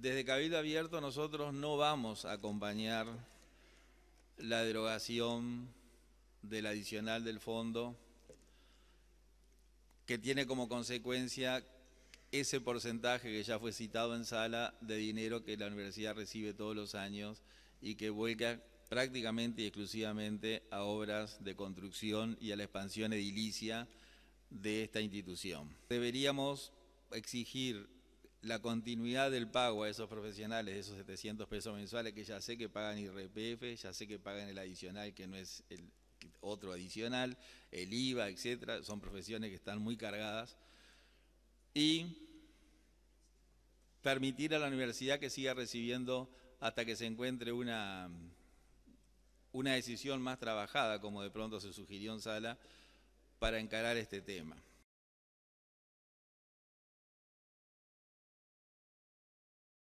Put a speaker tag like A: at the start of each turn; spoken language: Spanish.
A: desde Cabildo Abierto nosotros no vamos a acompañar la derogación del adicional del fondo que tiene como consecuencia ese porcentaje que ya fue citado en sala de dinero que la universidad recibe todos los años y que vuelca prácticamente y exclusivamente a obras de construcción y a la expansión edilicia de esta institución. Deberíamos exigir la continuidad del pago a esos profesionales, esos 700 pesos mensuales que ya sé que pagan IRPF, ya sé que pagan el adicional que no es el otro adicional, el IVA, etcétera, son profesiones que están muy cargadas y permitir a la universidad que siga recibiendo hasta que se encuentre una decisión más trabajada, como de pronto se sugirió en sala, para encarar este tema.